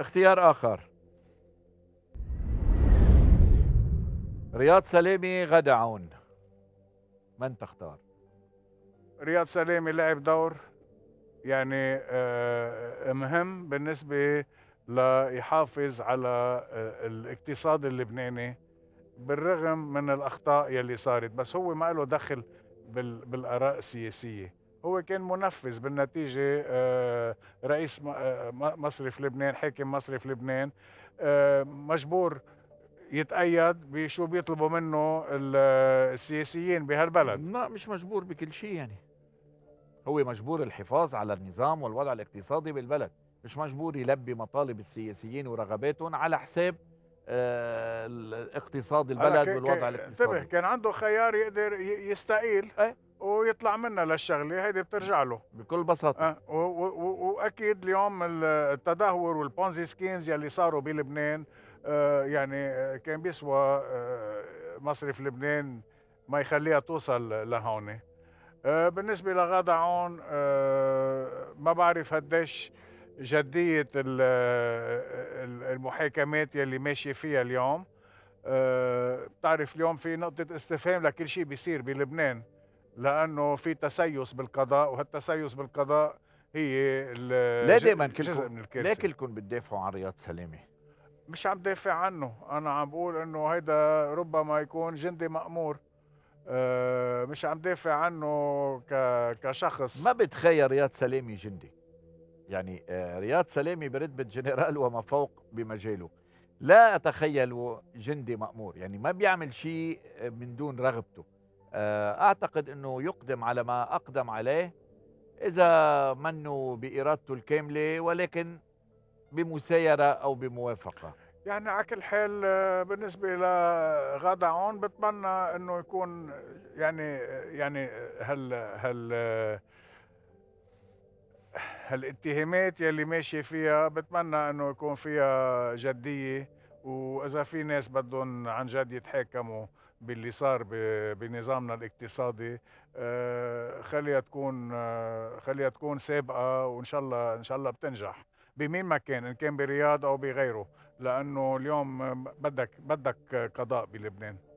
اختيار آخر رياض سلامي غدا عون من تختار؟ رياض سلامي لعب دور يعني آه، مهم بالنسبة ليحافظ على آه، الاقتصاد اللبناني بالرغم من الأخطاء يلي صارت بس هو ما له دخل بالآراء السياسية هو كان منفذ بالنتيجة آه، رئيس آه، مصرف لبنان حاكم مصرف لبنان آه، مجبور يتأيد بشو بيطلبوا منه السياسيين بهالبلد لا مش مجبور بكل شيء يعني هو مجبور الحفاظ على النظام والوضع الاقتصادي بالبلد مش مجبور يلبي مطالب السياسيين ورغباتهم على حساب اقتصاد البلد والوضع الاقتصادي انتبه كان عنده خيار يقدر يستقيل ايه ويطلع منا للشغله هيدي بترجع له بكل بساطه أه واكيد اليوم التدهور والبونزي سكيمز يلي صاروا بلبنان أه يعني آه، كان بيسوى أه مصرف لبنان ما يخليها توصل لهون أه بالنسبه لغادة عون أه ما بعرف قديش جديه آه، المحاكمات يلي ماشيه فيها اليوم آه، بتعرف اليوم في نقطه استفهام لكل شيء بيصير بلبنان لانه في تسيس بالقضاء وهالتسيس بالقضاء هي لا دائما كلكم لا كلكم بتدافعوا عن رياض سلامه مش عم دافع عنه انا عم بقول انه هيدا ربما يكون جندي مامور أه مش عم دافع عنه كشخص ما بتخيل رياض سلامي جندي يعني أه رياض سلامي برتبه جنرال وما فوق بمجاله لا اتخيل جندي مامور يعني ما بيعمل شيء من دون رغبته آه، أعتقد أنه يقدم على ما أقدم عليه إذا منه بإرادته الكاملة ولكن بمسايرة أو بموافقة يعني على كل حال آه، بالنسبة لغادة عون بتمنى انه يكون يعني يعني هال هال هالاتهامات يلي ماشي فيها بتمنى انه يكون فيها جدية واذا في ناس بدهم عن جد يتحاكموا باللي صار بنظامنا الاقتصادي آه، خليها تكون آه، خليها تكون سابقه وان شاء الله ان شاء الله بتنجح بمين ما كان ان كان برياض او بغيره لانه اليوم آه، بدك بدك قضاء بلبنان